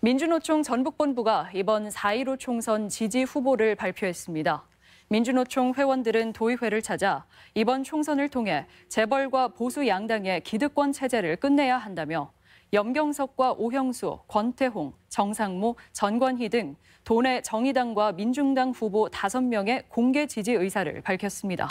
민주노총 전북본부가 이번 4.15 총선 지지 후보를 발표했습니다. 민주노총 회원들은 도의회를 찾아 이번 총선을 통해 재벌과 보수 양당의 기득권 체제를 끝내야 한다며 염경석과 오형수, 권태홍, 정상모, 전권희 등 돈의 정의당과 민중당 후보 5명의 공개 지지 의사를 밝혔습니다.